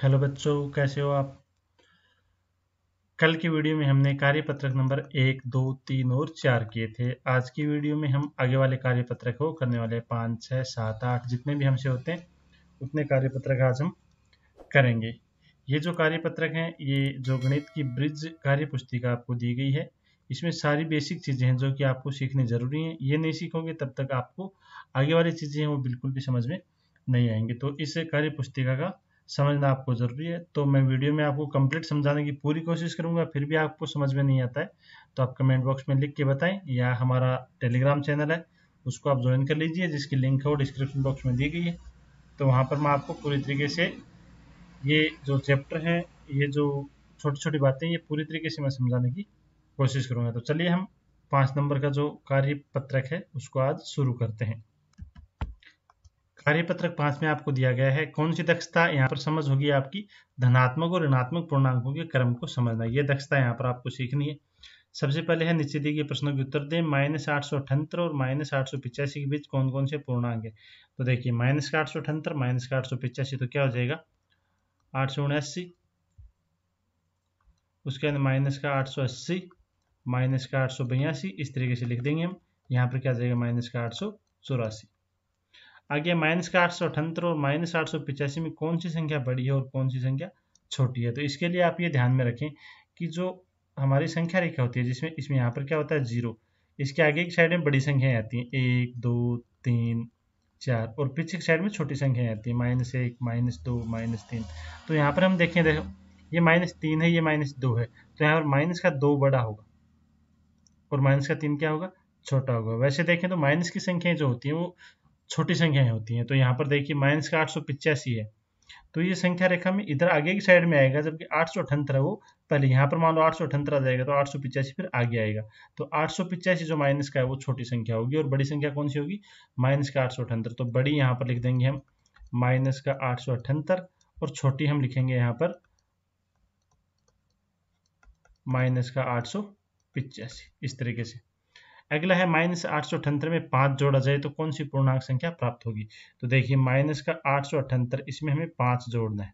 hello बच्चों कैसे हो आप कल की वीडियो में हमने कार्यपत्रक नंबर एक दो तीन और चार किए थे आज की वीडियो में हम आगे वाले कार्यपत्रक को करने वाले पाँच छः सात आठ जितने भी हमसे होते हैं उतने कार्यपत्रक आज हम करेंगे ये जो कार्यपत्रक हैं ये जो गणित की ब्रिज कार्य पुस्तिका आपको दी गई है इसमें सारी बेसिक चीज़ें हैं जो कि आपको सीखनी ज़रूरी हैं ये नहीं सीखोगे तब तक आपको आगे वाली चीज़ें हैं वो बिल्कुल भी समझ में नहीं आएंगे तो इस कार्य पुस्तिका का समझना आपको ज़रूरी है तो मैं वीडियो में आपको कंप्लीट समझाने की पूरी कोशिश करूंगा फिर भी आपको समझ में नहीं आता है तो आप कमेंट बॉक्स में लिख के बताएं या हमारा टेलीग्राम चैनल है उसको आप ज्वाइन कर लीजिए जिसकी लिंक है वो डिस्क्रिप्शन बॉक्स में दी गई है तो वहाँ पर मैं आपको पूरी तरीके से ये जो चैप्टर हैं ये जो छोटी छोटी बातें ये पूरी तरीके से मैं समझाने की कोशिश करूँगा तो चलिए हम पाँच नंबर का जो कार्य पत्रक है उसको आज शुरू करते हैं कार्यपत्रक पांच में आपको दिया गया है कौन सी दक्षता यहाँ पर समझ होगी आपकी धनात्मक और ऋणात्मक पूर्णांकों के क्रम को समझना ये दक्षता यहाँ पर आपको सीखनी है सबसे पहले है निश्चित के प्रश्नों के उत्तर दें माइनस आठ सौ अठहत्तर और माइनस आठ सौ पिचासी के बीच कौन कौन से पूर्णांक है तो देखिए माइनस का आठ सौ अठहत्तर माइनस का आठ सौ पिचासी तो क्या हो जाएगा आठ सौ उनासी उसके बाद माइनस का आठ सौ अस्सी माइनस का आठ सौ बयासी इस तरीके से लिख देंगे हम यहाँ पर क्या जाएगा माइनस का आठ सौ चौरासी आगे माइनस का आठ सौ अठहत्तर और माइनस आठ सौ पिचासी में कौन सी संख्या बड़ी है और कौन सी संख्या छोटी है तो इसके लिए आप ये ध्यान में रखें कि जो हमारी संख्या रेखा होती है जिसमें इसमें यहाँ पर क्या होता है जीरो इसके आगे की साइड में बड़ी संख्याएं आती हैं एक दो तीन चार और पीछे की साइड में छोटी संख्याएं आती हैं माइनस एक माइनस दो माइनस तीन तो यहाँ पर हम देखें देखो ये माइनस तीन है ये माइनस दो है तो यहाँ पर माइनस का दो बड़ा होगा और माइनस का तीन क्या होगा छोटा होगा वैसे देखें तो माइनस की संख्याएं जो होती हैं वो छोटी संख्याएं होती हैं तो यहाँ पर देखिए माइनस का आठ है तो ये संख्या रेखा में इधर आगे की साइड में आएगा जबकि आठ है वो पहले यहाँ पर मान लो आठ आ जाएगा तो आठ फिर आगे आएगा तो आठ जो माइनस का है वो छोटी संख्या होगी और बड़ी संख्या कौन सी होगी माइनस का आठ तो बड़ी यहाँ पर लिख देंगे हम माइनस का आठ और छोटी हम लिखेंगे यहाँ पर माइनस का आठ इस तरीके से अगला है माइनस आठ सौ अठहत्तर में पाँच जोड़ा जाए तो कौन सी पूर्णांक संख्या प्राप्त होगी तो देखिए माइनस का आठ सौ अठहत्तर इसमें हमें पाँच जोड़ना है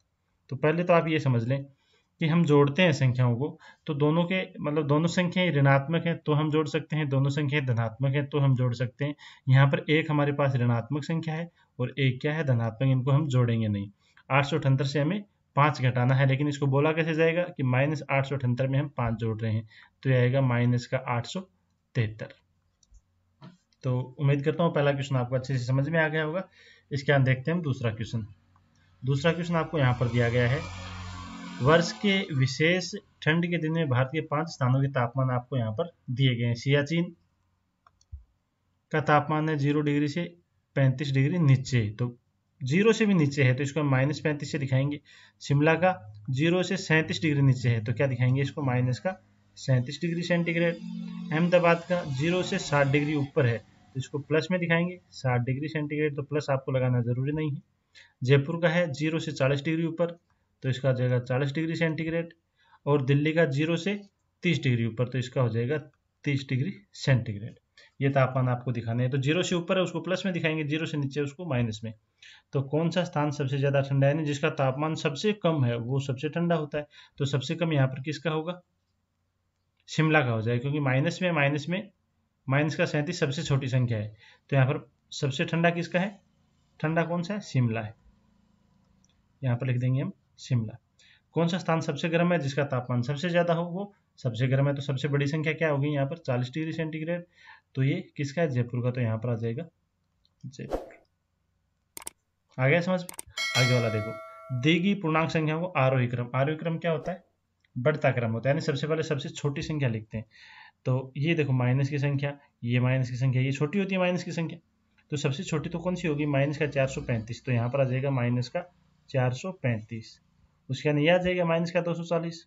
तो पहले तो आप ये समझ लें कि हम जोड़ते हैं संख्याओं को तो दोनों के मतलब दोनों संख्याएं ऋणात्मक हैं तो हम जोड़ सकते हैं दोनों संख्याएं धनात्मक हैं तो हम जोड़ सकते हैं यहाँ पर एक हमारे पास ऋणात्मक संख्या है और एक क्या है धनात्मक इनको हम जोड़ेंगे नहीं आठ से हमें पाँच घटाना है लेकिन इसको बोला कैसे जाएगा कि माइनस आठ में हम पाँच जोड़ रहे हैं तो यह आएगा माइनस का आठ सौ तिहत्तर तो उम्मीद करता हूँ पहला क्वेश्चन आपको अच्छे से समझ में आ गया होगा इसके बाद देखते हैं दूसरा क्वेश्चन दूसरा क्वेश्चन आपको यहाँ पर दिया गया है वर्ष के विशेष ठंड के दिन में भारत के पांच स्थानों के तापमान आपको यहाँ पर दिए गए हैं सियाचिन का तापमान है जीरो डिग्री से पैंतीस डिग्री नीचे तो जीरो से भी नीचे है तो इसको माइनस पैंतीस से दिखाएंगे शिमला का जीरो से सैंतीस डिग्री नीचे है तो क्या दिखाएंगे इसको माइनस का सैंतीस डिग्री सेंटीग्रेड अहमदाबाद का जीरो से साठ डिग्री ऊपर है तो इसको प्लस में दिखाएंगे साठ डिग्री सेंटीग्रेड तो प्लस आपको लगाना जरूरी नहीं है जयपुर का है जीरो से चालीस डिग्री ऊपर तो इसका हो जाएगा चालीस डिग्री सेंटीग्रेड और दिल्ली का जीरो से तीस डिग्री ऊपर तो इसका हो जाएगा तीस डिग्री सेंटीग्रेड ये तापमान आपको दिखाना है तो जीरो से ऊपर है उसको प्लस में दिखाएंगे जीरो से नीचे उसको माइनस में तो कौन सा स्थान सबसे ज्यादा ठंडा है जिसका तापमान सबसे कम है वो सबसे ठंडा होता है तो सबसे कम यहाँ पर किसका होगा शिमला का हो जाएगा क्योंकि माइनस में माइनस में माइनस का सैंतीस सबसे छोटी संख्या है तो यहाँ पर सबसे ठंडा किसका है ठंडा कौन सा है शिमला है यहाँ पर लिख देंगे हम शिमला कौन सा स्थान सबसे गर्म है जिसका तापमान सबसे ज़्यादा हो वो सबसे गर्म है तो सबसे बड़ी संख्या क्या होगी यहाँ पर चालीस डिग्री सेंटीग्रेड तो ये किसका है जयपुर का तो यहाँ पर आ जाएगा जयपुर आ गया समझ आगे वाला देखो देगी पूर्णांक संख्या को आरोही क्रम आरोही क्रम क्या होता है बढ़ता क्रम होता है यानी सबसे पहले सबसे छोटी संख्या लिखते हैं तो ये देखो माइनस की संख्या ये माइनस की संख्या ये छोटी होती है माइनस की संख्या तो सबसे छोटी तो कौन सी होगी माइनस का 435 तो यहाँ पर आ जाएगा माइनस का 435 उसके बाद ये आ जाएगा माइनस का 240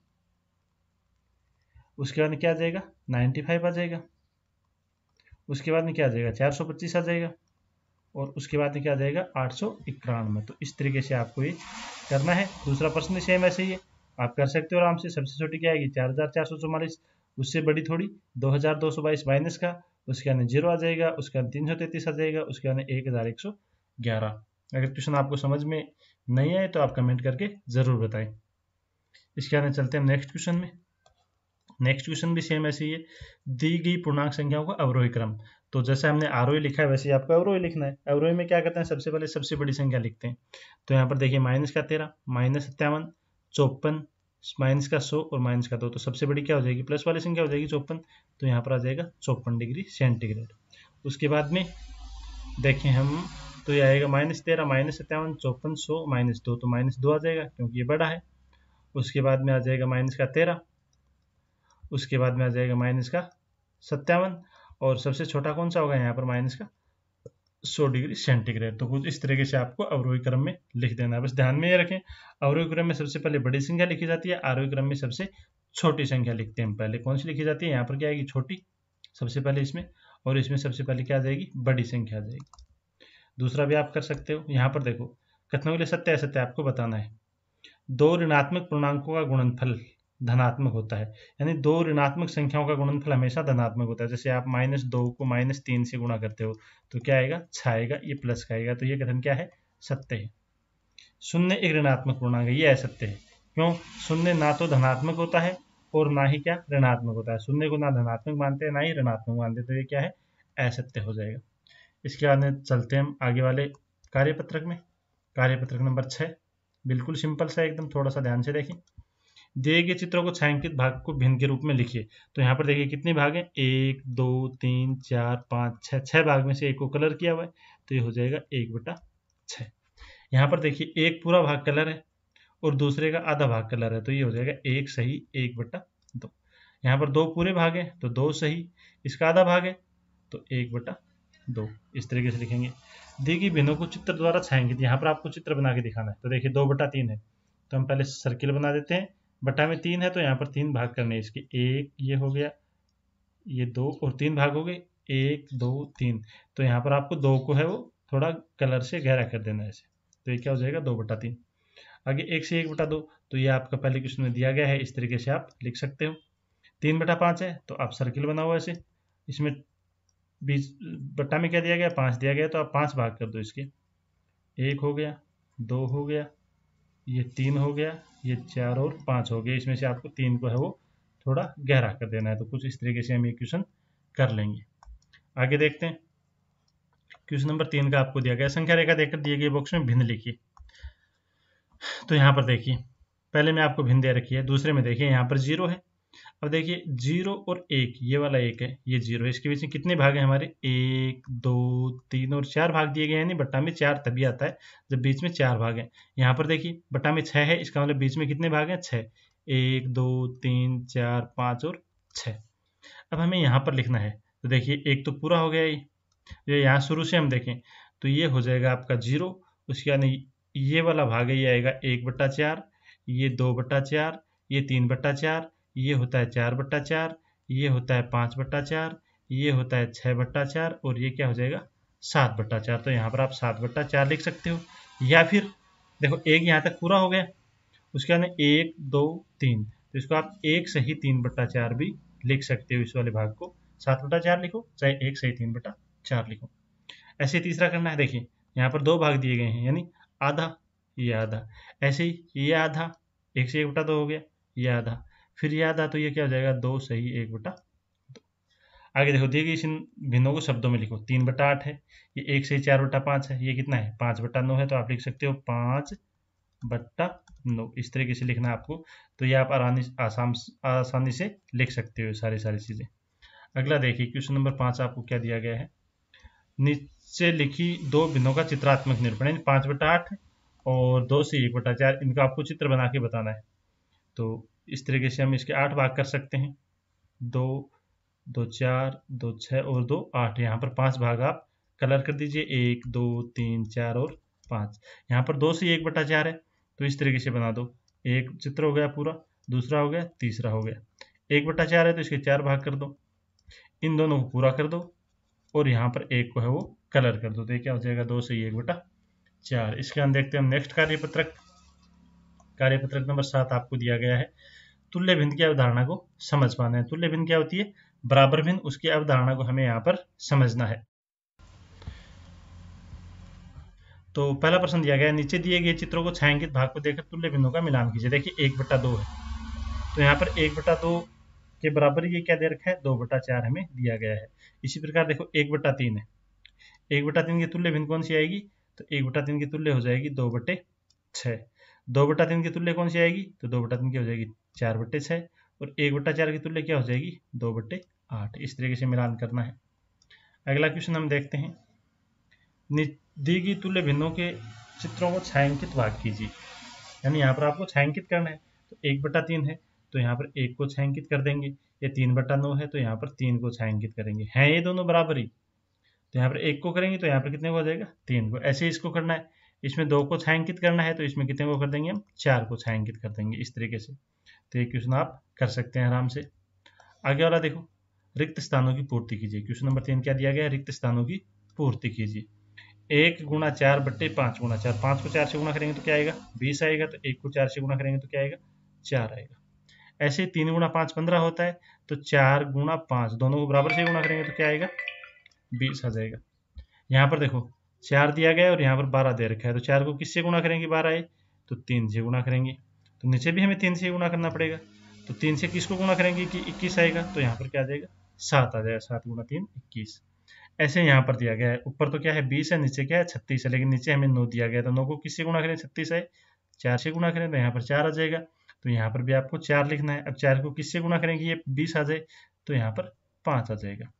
उसके बाद क्या आ जाएगा 95 आ जाएगा उसके बाद में क्या आ जाएगा 425 आ जाएगा और उसके बाद में क्या आ जाएगा आठ तो इस तरीके से आपको ये करना है दूसरा प्रश्न सेम ऐसे ही है आप कर सकते हो आराम से सबसे छोटी क्या आएगी चार हजार चार सौ चौवालीस उससे बड़ी थोड़ी दो हजार दो सौ बाईस माइनस का उसके आने जीरो आ जाएगा उसके आने तीन सौ तैतीस आ जाएगा उसके आने एक हजार एक सौ ग्यारह अगर क्वेश्चन आपको समझ में नहीं आए तो आप कमेंट करके जरूर बताएं इसके आने चलते हैं नेक्स्ट क्वेश्चन में नेक्स्ट क्वेश्चन भी सेम ऐसे ही है दी गई पूर्णांक संख्याओं का अवरोही क्रम तो जैसे हमने आरोही लिखा है वैसे ही आपको अवरोही लिखना है अवरोही में क्या करते हैं सबसे पहले सबसे बड़ी संख्या लिखते हैं तो यहाँ पर देखिए माइनस का तेरह माइनस सत्तावन चौपन माइनस का सौ और माइनस का दो तो सबसे बड़ी क्या हो जाएगी प्लस वाली संख्या हो जाएगी चौपन तो यहाँ पर आ जाएगा चौपन डिग्री सेंटीग्रेड उसके बाद में देखें हम तो ये आएगा माइनस तेरह माइनस सत्तावन चौपन सौ माइनस दो तो माइनस दो आ जाएगा क्योंकि ये बड़ा है उसके बाद में आ जाएगा माइनस का तेरह उसके बाद में आ जाएगा माइनस का सत्तावन और सबसे छोटा कौन सा होगा यहाँ पर माइनस का सौ डिग्री सेंटीग्रेड तो कुछ इस तरीके से आपको अवरोही क्रम में लिख देना है बस ध्यान में ये रखें अवरोही क्रम में सबसे पहले बड़ी संख्या लिखी जाती है आरोही क्रम में सबसे छोटी संख्या लिखते हैं पहले कौन सी लिखी जाती है यहाँ पर क्या आएगी छोटी सबसे पहले इसमें और इसमें सबसे पहले क्या आ जाएगी बड़ी संख्या आ जाएगी दूसरा भी आप कर सकते हो यहाँ पर देखो कथनों के लिए सत्य असत्य आपको बताना है दो ऋणात्मक पूर्णांकों का गुणनफल धनात्मक होता है यानी दो ऋणात्मक संख्याओं का गुणनफल हमेशा धनात्मक होता है जैसे आप माइनस दो को माइनस तीन से गुणा करते हो तो क्या आएगा आएगा ये प्लस का आएगा तो ये कथन क्या है सत्य है शून्य एक ऋणात्मक पूर्णांक ये असत्य है क्यों शून्य ना तो धनात्मक होता है और ना ही क्या ऋणात्मक होता है शून्य को ना धनात्मक मानते हैं ना ही ऋणात्मक मानते हैं तो ये क्या है असत्य हो जाएगा इसके बाद चलते हैं हम आगे वाले कार्यपत्रक में कार्यपत्रक नंबर छः बिल्कुल सिंपल सा एकदम थोड़ा सा ध्यान से देखें दिए गए चित्रों को छायांकित भाग को भिन्न के रूप में लिखिए तो यहाँ पर देखिए कितने भाग हैं एक दो तीन चार पाँच छः छः भाग में से एक को कलर किया हुआ है तो ये हो जाएगा एक बटा छः यहाँ पर देखिए एक पूरा भाग कलर है और दूसरे का आधा भाग कलर है तो ये हो जाएगा एक सही एक बटा दो यहाँ पर दो पूरे भाग हैं तो दो सही इसका आधा भाग है तो एक बटा दो इस तरीके से लिखेंगे देखिए भिन्नों को चित्र द्वारा छाएंगे यहाँ पर आपको चित्र बना के दिखाना है तो देखिए दो बटा तीन है तो हम पहले सर्किल बना देते हैं बटा में तीन है तो यहाँ पर तीन भाग करने इसके एक ये हो गया ये दो और तीन भाग हो गए एक दो तीन तो यहाँ पर आपको दो को है वो थोड़ा कलर से गहरा कर देना है ऐसे तो ये क्या हो जाएगा दो बटा तीन आगे एक से एक बटा दो तो ये आपका पहले क्वेश्चन में दिया गया है इस तरीके से आप लिख सकते हो तीन बटा पाँच है तो आप सर्किल बनाओ ऐसे इसमें बीस बट्टा में क्या दिया गया पाँच दिया गया तो आप पाँच भाग कर दो इसके एक हो गया दो हो गया ये तीन हो गया ये चार और पाँच हो गया इसमें से आपको तीन को है वो थोड़ा गहरा कर देना है तो कुछ इस तरीके से हम ये क्वेश्चन कर लेंगे आगे देखते हैं क्वेश्चन नंबर तीन का आपको दिया गया संख्या रेखा देखकर दिए गए बॉक्स में भिन्न लिखिए तो यहाँ पर देखिए पहले में आपको भिन्न दे रखी है दूसरे में देखिए यहाँ पर जीरो है अब देखिए जीरो और एक ये वाला एक है ये जीरो इसके बीच में कितने भाग हैं हमारे एक दो तीन और चार भाग दिए गए हैं नहीं बट्टा में चार तभी आता है जब बीच में चार भाग हैं यहाँ पर देखिए बट्टा में छः है इसका मतलब बीच में कितने भाग हैं छः एक दो तीन चार पाँच और छः अब हमें यहाँ पर लिखना है तो देखिए एक तो पूरा हो गया ये यहाँ शुरू से हम देखें तो ये हो जाएगा आपका जीरो उसके बाद ये वाला भाग ये आएगा एक बट्टा चार ये दो बट्टा चार ये तीन बट्टा चार ये होता है चार बट्टा चार ये होता है पाँच बट्टा चार ये होता है छः बट्टा चार और ये क्या हो जाएगा सात बट्टा चार तो यहाँ पर आप सात बट्टा चार लिख सकते हो या फिर देखो एक यहाँ तक पूरा हो गया उसके बाद एक दो तीन तो इसको आप एक से ही तीन बट्टा चार भी लिख सकते हो इस वाले भाग को सात बट्टा चार लिखो चाहे एक से ही तीन बट्टा चार लिखो ऐसे तीसरा करना है देखिए यहाँ पर दो भाग दिए गए हैं यानी आधा ये आधा ऐसे ही ये आधा एक से एक बटा दो हो गया ये आधा फिर याद आ तो ये क्या हो जाएगा दो सही एक बटा दो आगे देखो दिए इस भिन्नों को शब्दों में लिखो तीन बटा आठ है ये एक सही चार बटा पाँच है ये कितना है पाँच बटा नौ है तो आप लिख सकते हो पाँच बट्टा नौ इस तरीके से लिखना है आपको तो ये आप आसानी आसाम आसानी से लिख सकते हो सारी सारी चीज़ें अगला देखिए क्वेश्चन नंबर पाँच आपको क्या दिया गया है नीचे लिखी दो भिन्नों का चित्रात्मक निरूपण पाँच बटा आठ और दो से एक बटा चार इनका आपको चित्र बना के बताना है तो इस तरीके से हम इसके आठ भाग कर सकते हैं दो दो चार दो छः और दो आठ यहाँ पर पांच भाग आप कलर कर दीजिए एक दो तीन चार और पाँच यहाँ पर दो से एक बटा चार है तो इस तरीके से बना दो एक चित्र हो गया पूरा दूसरा हो गया तीसरा हो गया एक बटा चार है तो इसके चार भाग कर दो इन दोनों को पूरा कर दो और यहाँ पर एक को है वो कलर कर दो तो क्या हो जाएगा दो से एक बटा चार इसके हम देखते हैं नेक्स्ट कार्यपत्रक कार्यपत्रक नंबर सात आपको दिया गया है तुल्य भिन्न की अवधारणा को समझ पाना है तुल्य भिन्न क्या होती है बराबर भिन्न उसकी अवधारणा को हमें यहाँ पर समझना है तो पहला प्रश्न दिया गया नीचे दिए गए चित्रों को छायांकित भाग को देखकर तुल्य बिंदुओं का मिलान कीजिए देखिए एक बट्टा दो है तो यहाँ पर एक बट्टा दो के बराबर ये क्या दे रखा है दो बट्टा चार हमें दिया गया है इसी प्रकार देखो एक बट्टा तीन है एक बट्टा तीन की तुल्य भिन्न कौन सी आएगी तो एक बट्टा तीन की तुल्य हो जाएगी दो बटे छः दो बटा तीन की तुल्य कौन सी आएगी तो दो बटा तीन की हो जाएगी चार बट्टे छः और एक बट्टा चार की तुल्य क्या हो जाएगी दो बट्टे आठ इस तरीके से मिलान करना है अगला क्वेश्चन हम देखते हैं दी गई तुल्य भिन्नों के चित्रों को छायांकित भाग कीजिए यानी यहाँ पर आपको छायांकित करना है तो एक बट्टा तीन है तो यहाँ पर एक को छायांकित कर देंगे ये तीन बट्टा नौ है तो यहाँ पर तीन को छायांकित करेंगे हैं ये दोनों बराबर ही तो यहाँ पर एक को करेंगे तो यहाँ पर कितने को हो जाएगा तीन को ऐसे इसको करना है इसमें दो को छायांकित करना है तो इसमें कितने को कर देंगे हम चार को छायांकित कर देंगे इस तरीके से तो ये क्वेश्चन आप कर सकते हैं आराम से आगे वाला देखो रिक्त स्थानों की पूर्ति कीजिए क्वेश्चन नंबर तीन क्या दिया गया रिक्त स्थानों की पूर्ति कीजिए एक गुणा चार बट्टे पांच गुणा चार पांच को चार से गुणा करेंगे तो क्या आएगा बीस आएगा तो एक को चार से गुणा करेंगे तो क्या आएगा चार आएगा ऐसे तीन गुणा पांच पंद्रह होता है तो चार गुणा पांच दोनों को बराबर से गुणा करेंगे तो क्या आएगा बीस आ जाएगा यहाँ पर देखो चार दिया गया और यहाँ पर बारह दे रखा है तो चार को किससे गुणा करेंगे बारह आए तो तीन से गुणा करेंगे तो नीचे भी हमें तीन से गुणा करना पड़ेगा तो तीन से किसको गुणा करेंगे कि इक्कीस आएगा तो यहाँ पर क्या आ जाएगा सात आ जाएगा सात गुणा तीन इक्कीस ऐसे यहाँ पर दिया गया है ऊपर तो क्या है बीस है नीचे क्या है छत्तीस है लेकिन नीचे हमें नौ दिया गया तो नौ को किससे गुणा करें छत्तीस है चार से गुणा करें तो यहाँ पर चार आ जाएगा तो यहाँ पर भी आपको चार लिखना है अब चार को किससे गुणा करेंगे ये बीस आ जाए तो यहाँ पर पाँच आ जाएगा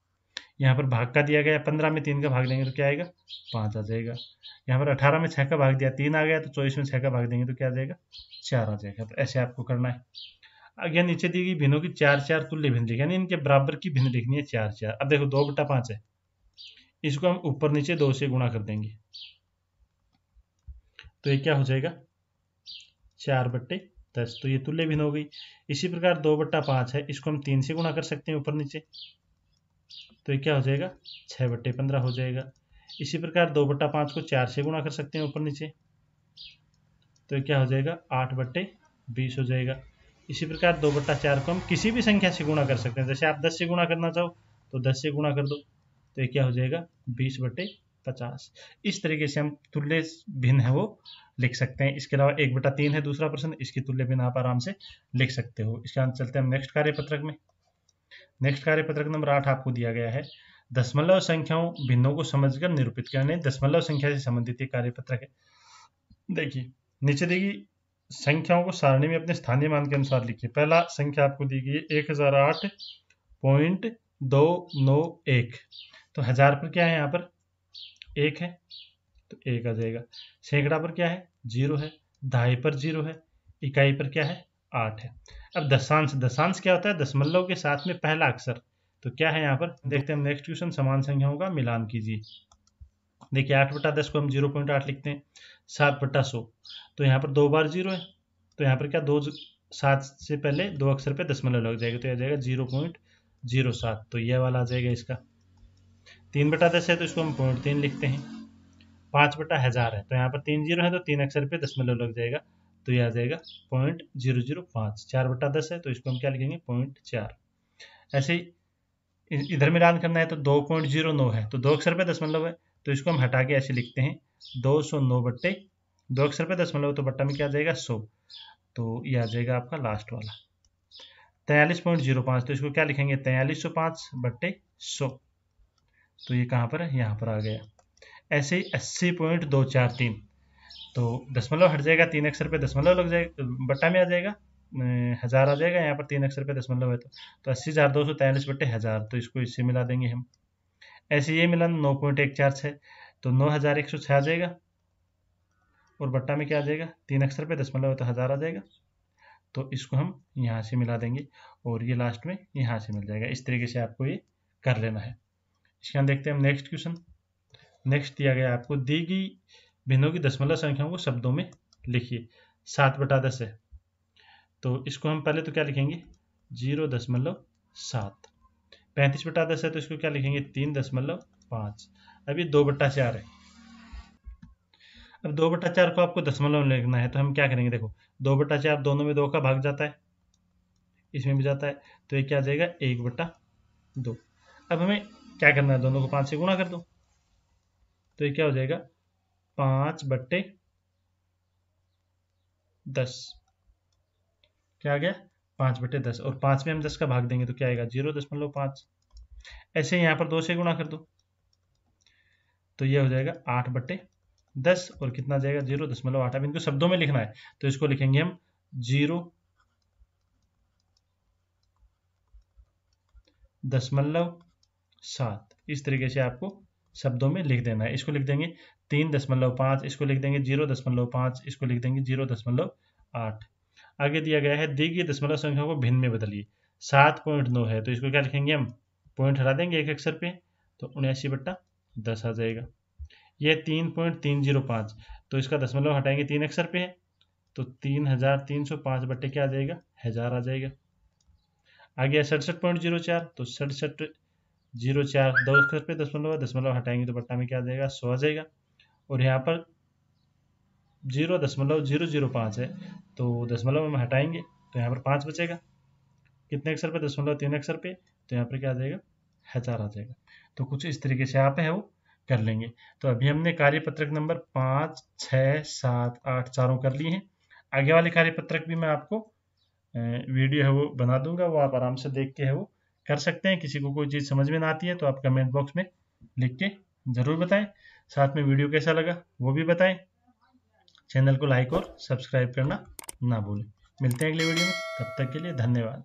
यहाँ पर भाग का दिया गया पंद्रह में तीन का भाग देंगे तो क्या आएगा पाँच आ जाएगा यहाँ पर अठारह में छः का भाग दिया तीन आ गया तो चौबीस में छः का भाग देंगे तो क्या आ जाएगा चार आ जाएगा तो ऐसे आपको करना है अगर नीचे दी गई भिन्नों की चार चार तुल्य भिन्न लिखी यानी इनके बराबर की भिन्न लिखनी है चार चार अब देखो दो बट्टा पाँच है इसको हम ऊपर नीचे दो से गुणा कर देंगे तो ये क्या हो जाएगा चार बट्टे दस तो ये तुल्य भिन्न हो गई इसी प्रकार दो बट्टा पाँच है इसको हम तीन से गुणा कर सकते हैं ऊपर नीचे तो ये क्या हो जाएगा छः बट्टे पंद्रह हो जाएगा इसी प्रकार दो बट्टा पाँच को चार से गुणा कर सकते हैं ऊपर नीचे तो ये क्या हो जाएगा आठ बट्टे बीस हो जाएगा इसी प्रकार दो बट्टा चार को हम किसी भी संख्या से गुणा कर सकते हैं जैसे आप दस से गुणा करना चाहो तो दस से गुणा कर दो तो ये क्या हो जाएगा बीस बट्टे पचास इस तरीके से हम तुल्य भिन्न है वो लिख सकते हैं इसके अलावा एक बटा तीन है दूसरा प्रश्न इसकी तुल्य भिन्न आप आराम से लिख सकते हो इसके बाद चलते हैं नेक्स्ट कार्य पत्रक में नेक्स्ट कार्य पत्रक नंबर आठ आपको दिया गया है दशमलव संख्याओं भिन्नों को समझकर निरूपित करने दशमलव संख्या से संबंधित ये पत्रक है देखिए नीचे देखिए संख्याओं को सारणी में अपने स्थानीय मान के अनुसार लिखिए पहला संख्या आपको दी गई है एक हजार आठ पॉइंट दो नौ एक तो हजार पर क्या है यहाँ पर एक है तो एक आ जाएगा सैकड़ा पर क्या है जीरो है दहाई पर जीरो है इकाई पर क्या है आठ है अब दशांश दशांश क्या होता है दशमलव के साथ में पहला अक्षर तो क्या है यहाँ पर देखते हैं नेक्स्ट क्वेश्चन समान संख्याओं का मिलान कीजिए देखिए आठ बटा दस को हम जीरो पॉइंट आठ लिखते हैं सात बटा सौ तो यहाँ पर दो बार जीरो है तो यहाँ पर क्या दो सात से पहले दो अक्षर पे दशमलव लग जाएगा तो यह जाएगा जीरो पॉइंट जीरो सात तो यह वाला आ जाएगा इसका तीन बटा दस है तो इसको हम पॉइंट तीन लिखते हैं पाँच बटा हज़ार है तो यहाँ पर तीन जीरो है तो तीन अक्षर पे दशमलव लग जाएगा तो यह आ जाएगा पॉइंट जीरो जीरो पाँच चार बटा दस है तो इसको हम क्या लिखेंगे पॉइंट चार ऐसे ही इधर में रान करना है तो दो पॉइंट जीरो नौ है तो दो अक्षर पे दशमलव मतलब है तो इसको हम हटा के ऐसे लिखते हैं दो सौ नौ बट्टे दो अक्षर पे दशमलव मतलब तो बट्टा में क्या आ जाएगा सौ तो यह आ जाएगा आपका लास्ट वाला तैयलीस पॉइंट जीरो पाँच तो इसको क्या लिखेंगे तैयलीस सौ पाँच बट्टे सौ तो ये कहाँ पर है यहाँ पर आ गया ऐसे ही अस्सी पॉइंट दो चार तीन तो दशमलव हट जाएगा तीन अक्षर पे दशमलव लग जाएगा बट्टा में आ जाएगा हज़ार आ जाएगा यहाँ पर तीन अक्षर पे दशमलव है तो तो अस्सी हज़ार दो सौ तैंतालीस बट्टे हज़ार तो इसको इससे मिला देंगे हम ऐसे ये मिला नौ पॉइंट एक चार छः तो नौ हज़ार एक सौ छः आ जाएगा और बट्टा में क्या आ जाएगा तीन अक्षर पे दशमलव है तो हज़ार आ जाएगा तो इसको हम यहाँ से मिला देंगे और ये लास्ट में यहाँ से मिल जाएगा इस तरीके से आपको ये कर लेना है इसके यहाँ देखते हैं हम नेक्स्ट क्वेश्चन नेक्स्ट दिया गया आपको दी गई भिन्नों की दशमलव संख्याओं को शब्दों में लिखिए सात बटा दस है तो इसको हम पहले तो क्या लिखेंगे जीरो दशमलव सात पैंतीस बटा दस है तो इसको क्या लिखेंगे तीन दशमलव पाँच अब ये दो बट्टा चार है अब दो बटा चार को आपको दशमलव में लिखना है तो हम क्या करेंगे देखो दो बटा चार दोनों में दो का भाग जाता है इसमें भी जाता है तो ये क्या जाएगा एक बटा दो अब हमें क्या करना है दोनों को पाँच से गुणा कर दो तो ये क्या हो जाएगा पांच बट्टे दस क्या आ गया पांच बटे दस और पांच में हम दस का भाग देंगे तो क्या आएगा जीरो दशमलव पांच ऐसे यहां पर दो से गुणा कर दो तो यह हो जाएगा आठ बटे दस और कितना जाएगा जीरो दशमलव आठ अब इनको शब्दों में लिखना है तो इसको लिखेंगे हम जीरो दशमलव सात इस तरीके से आपको शब्दों में लिख देना है इसको लिख देंगे तीन दशमलव पाँच इसको लिख देंगे जीरो दशमलव पाँच इसको लिख देंगे जीरो दशमलव आठ आगे दिया गया है दी गई दशमलव संख्या को भिन्न में बदलिए सात पॉइंट नौ है तो इसको क्या लिखेंगे हम पॉइंट हटा देंगे एक अक्षर पे तो उन्यासी बट्टा दस आ जाएगा यह तीन पॉइंट तीन जीरो पाँच तो इसका दशमलव हटाएंगे तीन अक्षर पे है तो तीन हजार तीन सौ पाँच बट्टे क्या आ जाएगा हजार आ जाएगा आगे सड़सठ पॉइंट जीरो चार तो सड़सठ जीरो चार दो अक्षर पे दशमलव दशमलव हटाएंगे तो बट्टा में क्या आ जाएगा सौ आ जाएगा और यहाँ पर जीरो दशमलव जीरो जीरो पाँच है तो दशमलव हम हटाएंगे तो यहाँ पर पाँच बचेगा कितने अक्षर पे दशमलव तीन अक्षर पे तो यहाँ पर क्या आ जाएगा हजार आ जाएगा तो कुछ इस तरीके से आप है वो कर लेंगे तो अभी हमने कार्यपत्रक नंबर पाँच छः सात आठ चारों कर लिए हैं आगे वाले कार्यपत्रक भी मैं आपको वीडियो है वो बना दूंगा वो आप आराम से देख के है वो कर सकते हैं किसी को कोई चीज़ समझ में ना आती है तो आप कमेंट बॉक्स में लिख के ज़रूर बताएं साथ में वीडियो कैसा लगा वो भी बताएं चैनल को लाइक और सब्सक्राइब करना ना भूलें मिलते हैं अगले वीडियो में तब तक के लिए धन्यवाद